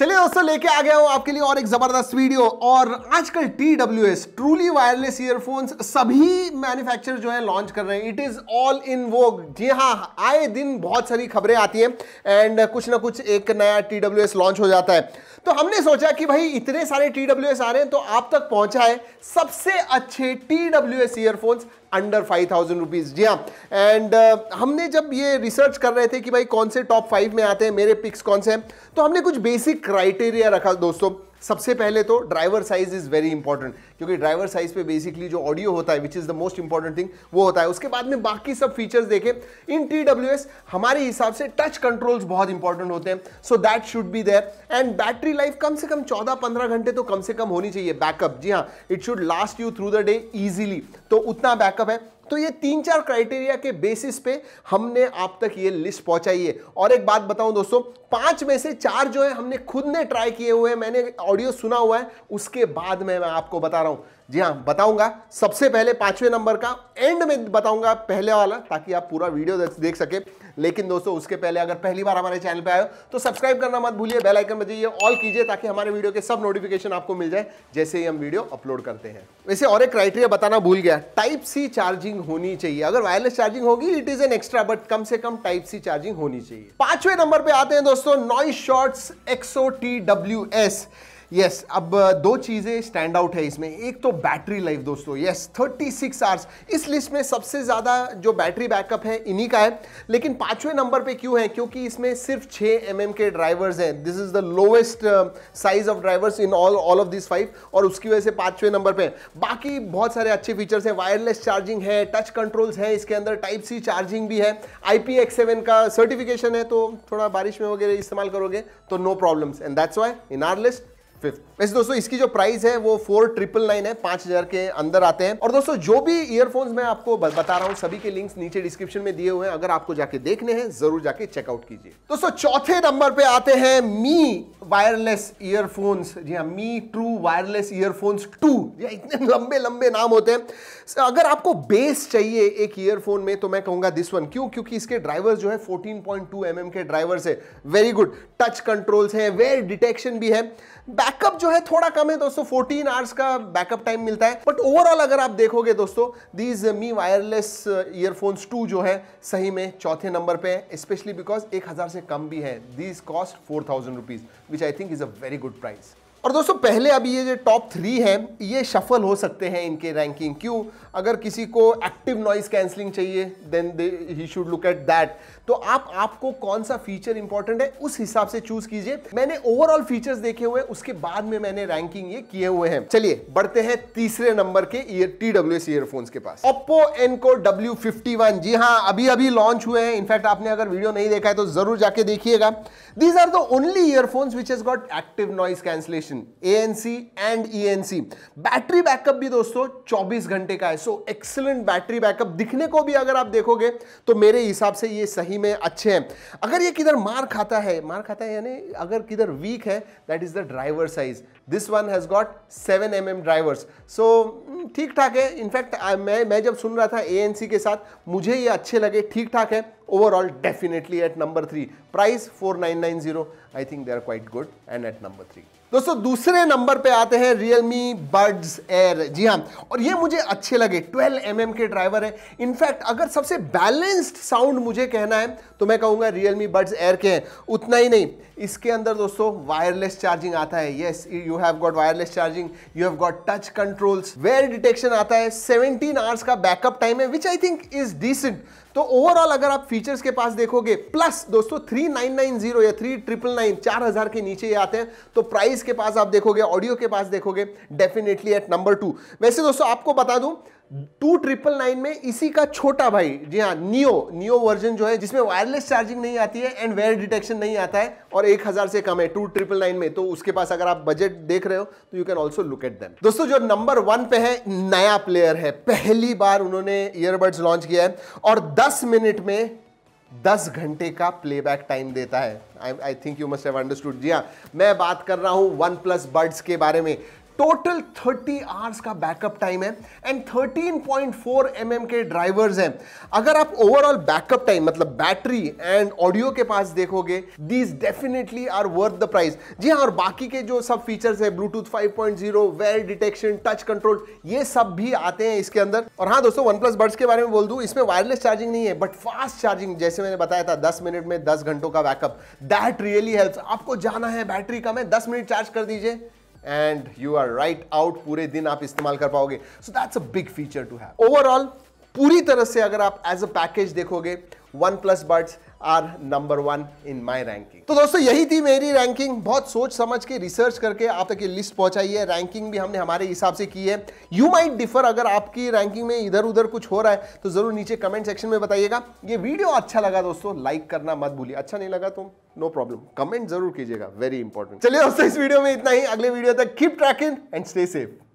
चलिए दोस्तों लेके आ गया हूँ आपके लिए और एक जबरदस्त वीडियो और आजकल T W S truly wireless earphones सभी मैन्युफैक्चर जो है लॉन्च कर रहे हैं इट इज ऑल इन वो जी हाँ आए दिन बहुत सारी खबरें आती हैं एंड कुछ ना कुछ एक नया टी डब्ल्यू एस लॉन्च हो जाता है तो हमने सोचा कि भाई इतने सारे टी डब्ल्यू एस आ रहे हैं तो आप तक पहुंचा है सबसे अच्छे T W S earphones under five thousand rupees जी हाँ एंड uh, हमने जब ये रिसर्च कर रहे थे कि भाई कौन से टॉप फाइव में आते हैं मेरे पिक्स कौन से हैं तो हमने कुछ बेसिक क्राइटेरिया रखा दोस्तों सबसे पहले तो driver size is very important क्योंकि ड्राइवर साइज पे बेसिकली जो ऑडियो होता है which is the most important thing वो होता है उसके बाद में बाकी सब फीचर्स देखें इन टी हमारे हिसाब से टच कंट्रोल्स बहुत इंपॉर्टेंट होते हैं so that should be there and battery life कम से कम चौदह पंद्रह घंटे तो कम से कम होनी चाहिए बैकअप जी हाँ it should last you through the day easily तो उतना बैकअप है तो ये तीन चार क्राइटेरिया के बेसिस पे हमने आप तक ये लिस्ट पहुंचाई है और एक बात बताऊं दोस्तों पांच में से चार जो है हमने खुद ने ट्राई किए हुए मैंने ऑडियो सुना हुआ है उसके बाद में मैं आपको बता रहा हूं जी हाँ बताऊंगा सबसे पहले पांचवें नंबर का एंड में बताऊंगा पहले वाला ताकि आप पूरा वीडियो देख सके लेकिन दोस्तों उसके पहले अगर पहली बार हमारे चैनल पे आए हो तो सब्सक्राइब करना मत भूलिए बेल आइकन बजाइए ऑल कीजिए ताकि हमारे वीडियो के सब नोटिफिकेशन आपको मिल जाए जैसे ही हम वीडियो अपलोड करते हैं वैसे और एक क्राइटेरिया बताना भूल गया टाइप सी चार्जिंग होनी चाहिए अगर वायरलेस चार्जिंग होगी it is an extra but कम से कम टाइप सी चार्जिंग होनी चाहिए पांचवें नंबर पर आते हैं दोस्तों Noise Shots XO T W S yes yes, अब दो चीज़ें स्टैंड आउट है इसमें एक तो बैटरी लाइफ दोस्तों यस थर्टी सिक्स आवर्स इस लिस्ट में सबसे ज़्यादा जो बैटरी बैकअप है इन्हीं का है लेकिन पाँचवें नंबर पे क्यों है क्योंकि इसमें सिर्फ छः एम mm के ड्राइवर्स हैं this is the lowest size of drivers in all all of this five और उसकी वजह से पाँचवें नंबर पर बाकी बहुत सारे अच्छे फीचर्स हैं वायरलेस चार्जिंग है टच कंट्रोल्स है इसके अंदर टाइप सी चार्जिंग भी है आई का सर्टिफिकेशन है तो थोड़ा बारिश में वगैरह इस्तेमाल करोगे तो no problems and that's why in our list fifth वैसे दोस्तों इसकी जो प्राइस है वो फोर ट्रिपल नाइन है पांच हजार के अंदर आते हैं और दोस्तों जो भी ईयरफोन्स मैं आपको बता रहा हूँ सभी के लिंक्स नीचे डिस्क्रिप्शन में दिए हुए हैं अगर आपको जाके देखने हैं जरूर जाके चेकआउट कीजिए दोस्तों चौथे नंबर पे आते हैं मी वायरलेस ईयरफोन्स जी हाँ Mi true wireless earphones two ये इतने लंबे लंबे नाम होते हैं अगर आपको बेस चाहिए एक ईयरफोन में तो मैं कहूंगा दिस वन क्यों क्योंकि इसके ड्राइवर्स जो है 14.2 पॉइंट mm के ड्राइवर्स है वेरी गुड टच कंट्रोल्स हैं वेयर डिटेक्शन भी है बैकअप जो है थोड़ा कम है दोस्तों फोर्टीन आवर्स का बैकअप टाइम मिलता है बट ओवरऑल अगर आप देखोगे दोस्तों these Mi wireless earphones two जो है सही में चौथे नंबर पे है स्पेशली बिकॉज एक हज़ार से कम भी है these cost four thousand rupees which I think is a very good price. और दोस्तों पहले अभी ये जो टॉप थ्री हैं ये शफल हो सकते हैं इनके रैंकिंग क्यों अगर किसी को एक्टिव नॉइज कैंसलिंग चाहिए then they he should look at that तो आप आपको कौन सा फीचर इंपॉर्टेंट है उस हिसाब से चूज कीजिए मैंने ओवरऑल फीचर्स देखे हुए उसके बाद में मैंने रैंकिंग ये किए हुए हैं चलिए बढ़ते हैं तीसरे नंबर के ईयर टी डब्ल्यू एस के पास Oppo Enco W fifty one जी हाँ अभी अभी लॉन्च हुए हैं इनफैक्ट आपने अगर वीडियो नहीं देखा है तो जरूर जाके देखिएगा these are the only earphones which has got active noise cancellation section ANC and ENC battery backup भी दोस्तों 24 घंटे का है सो एक्सलेंट बैटरी बैकअप दिखने को भी अगर आप देखोगे तो मेरे हिसाब से ये सही में अच्छे हैं अगर ये किधर मार खाता है मार खाता है यानी अगर किधर वीक है that is the driver size this one has got seven M M drivers so ठीक ठाक है इनफैक्ट मैं मैं जब सुन रहा था ए के साथ मुझे ये अच्छे लगे ठीक ठाक है Overall, definitely at number three price 4990 I think they are quite good and at number three. दोस्तों दूसरे नंबर पे आते हैं Realme Buds Air जी हाँ और ये मुझे अच्छे लगे 12 mm के ड्राइवर है इनफैक्ट अगर सबसे बैलेंस्ड साउंड मुझे कहना है तो मैं कहूँगा Realme Buds Air के हैं उतना ही नहीं इसके अंदर दोस्तों वायरलेस चार्जिंग आता है yes you have got wireless charging you have got touch controls wear detection आता है 17 आवर्स का बैकअप टाइम है which I think is decent तो ओवरऑल अगर आप फीचर्स के पास देखोगे प्लस दोस्तों थ्री नाइन जीरो या थ्री ट्रिपल नाइन चार हजार के नीचे ये आते हैं तो प्राइस के पास आप देखोगे ऑडियो के पास देखोगे डेफिनेटली एट नंबर टू वैसे दोस्तों आपको बता दूं टू ट्रिपल नाइन में इसी का छोटा भाई जी हाँ नियो नियो वर्जन जो है जिसमें वायरलेस चार्जिंग नहीं आती है एंड वेयर डिटेक्शन नहीं आता है और एक हजार से कम है टू ट्रिपल नाइन में तो उसके पास अगर आप बजट देख रहे हो तो you can also look at them दोस्तों जो नंबर वन पे है नया प्लेयर है पहली बार उन्होंने ईयरबड्स लॉन्च किया है और दस मिनट में दस घंटे का प्लेबैक टाइम देता है I think you must have understood जी हाँ मैं बात कर रहा हूं वन प्लस बर्ड्स के बारे में टोटल 30 आवर्स का बैकअप टाइम है एंड 13.4 पॉइंट mm के ड्राइवर्स हैं अगर आप ओवरऑल बैकअप टाइम मतलब बैटरी एंड ऑडियो के पास देखोगे these definitely are worth the price जी हाँ और बाकी के जो सब फीचर्स है Bluetooth 5.0 wear detection touch control ये सब भी आते हैं इसके अंदर और हाँ दोस्तों वन प्लस बर्ड्स के बारे में बोल दू इसमें वायरलेस चार्जिंग नहीं है बट फास्ट चार्जिंग जैसे मैंने बताया था दस मिनट में दस घंटों का बैकअप दैट रियली हेल्प आपको जाना है बैटरी कम है दस मिनट चार्ज कर दीजिए and you are right out पूरे दिन आप इस्तेमाल कर पाओगे so that's a big feature to have overall पूरी तरह से अगर आप एज अ पैकेज देखोगे OnePlus Buds are number one in my ranking तो दोस्तों यही थी मेरी रैंकिंग बहुत सोच समझ के रिसर्च करके आप तक ये लिस्ट पहुंचाई है रैंकिंग भी हमने हमारे हिसाब से की है यू माइट डिफर अगर आपकी रैंकिंग में इधर उधर कुछ हो रहा है तो ज़रूर नीचे कमेंट सेक्शन में बताइएगा ये वीडियो अच्छा लगा दोस्तों लाइक करना मत भूलिए अच्छा नहीं लगा तो नो प्रॉब्लम कमेंट जरूर कीजिएगा वेरी इंपॉर्टेंट चलिए दोस्तों इस वीडियो में इतना ही अगले वीडियो तक keep tracking and stay safe